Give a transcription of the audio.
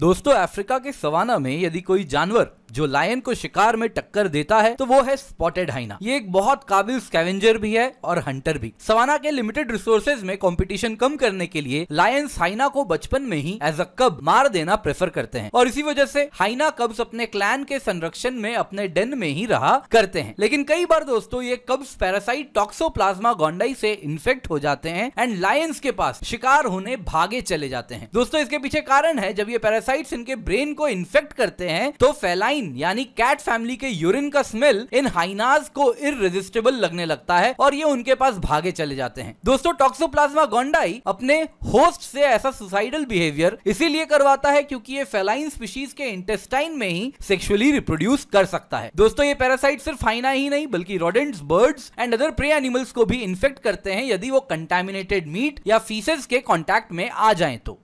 दोस्तों अफ्रीका के सवाना में यदि कोई जानवर जो लायन को शिकार में टक्कर देता है तो वो है स्पॉटेड हाइना ये एक बहुत काबिल स्कैवेंजर भी है और हंटर भी सवाना के लिमिटेड रिसोर्सेज में कॉम्पिटिशन कम करने के लिए लायंस हाइना को बचपन में ही एज अ कब मार देना प्रेफर करते हैं और इसी वजह से हाइना कब्स अपने क्लैन के संरक्षण में अपने डेन में ही रहा करते हैं लेकिन कई बार दोस्तों ये कब्स पैरासाइट प्लाज्मा गोंडाई से इन्फेक्ट हो जाते हैं एंड लायंस के पास शिकार होने भागे चले जाते हैं दोस्तों इसके पीछे कारण है जब ये पैरासाइट इनके ब्रेन को इन्फेक्ट करते हैं तो फैलाइन हाइन यानी कैट फैमिली के यूरिन का स्मेल इन हाइनाज को इरेजिस्टेबल लगने लगता है और ये उनके पास भागे चले जाते हैं दोस्तों टॉक्सोप्लाज्मा गोंडाई अपने होस्ट से ऐसा सुसाइडल बिहेवियर इसीलिए करवाता है क्योंकि ये फेलाइन स्पीशीज के इंटेस्टाइन में ही सेक्सुअली रिप्रोड्यूस कर सकता है दोस्तों ये पैरासाइट सिर्फ हाइना ही नहीं बल्कि rodents birds and other prey animals को भी इन्फेक्ट करते हैं यदि वो कंटेमिनेटेड मीट या फीसेस के कॉन्टेक्ट में आ जाए तो